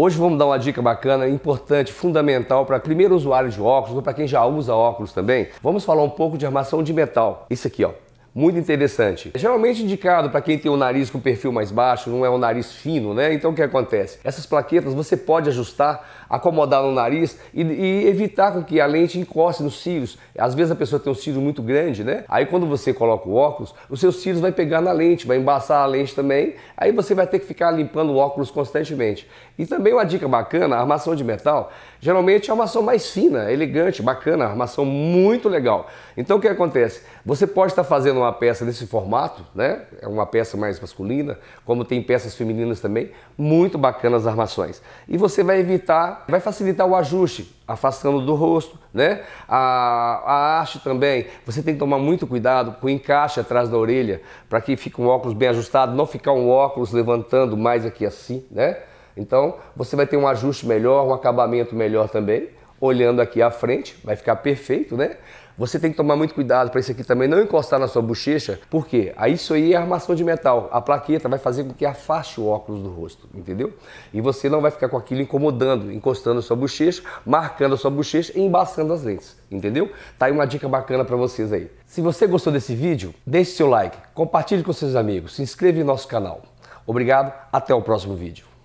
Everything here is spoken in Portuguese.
Hoje vamos dar uma dica bacana, importante, fundamental para primeiro usuário de óculos ou para quem já usa óculos também. Vamos falar um pouco de armação de metal. Isso aqui, ó. Muito interessante. É geralmente indicado para quem tem o nariz com perfil mais baixo, não é um nariz fino, né? Então o que acontece? Essas plaquetas você pode ajustar, acomodar no nariz e, e evitar com que a lente encoste nos cílios. Às vezes a pessoa tem um cílio muito grande, né? Aí quando você coloca o óculos, os seus cílios vai pegar na lente, vai embaçar a lente também. Aí você vai ter que ficar limpando o óculos constantemente. E também uma dica bacana, a armação de metal, geralmente é uma armação mais fina, elegante, bacana, armação muito legal. Então o que acontece? Você pode estar fazendo fazendo uma peça desse formato, né? É uma peça mais masculina, como tem peças femininas também, muito bacanas as armações. E você vai evitar, vai facilitar o ajuste, afastando do rosto, né? A, a arte também, você tem que tomar muito cuidado com o encaixe atrás da orelha, para que fique um óculos bem ajustado, não ficar um óculos levantando mais aqui assim, né? Então, você vai ter um ajuste melhor, um acabamento melhor também olhando aqui à frente, vai ficar perfeito, né? Você tem que tomar muito cuidado para isso aqui também não encostar na sua bochecha, porque ah, isso aí é armação de metal. A plaqueta vai fazer com que afaste o óculos do rosto, entendeu? E você não vai ficar com aquilo incomodando, encostando a sua bochecha, marcando a sua bochecha e embaçando as lentes, entendeu? Tá aí uma dica bacana para vocês aí. Se você gostou desse vídeo, deixe seu like, compartilhe com seus amigos, se inscreva em nosso canal. Obrigado, até o próximo vídeo.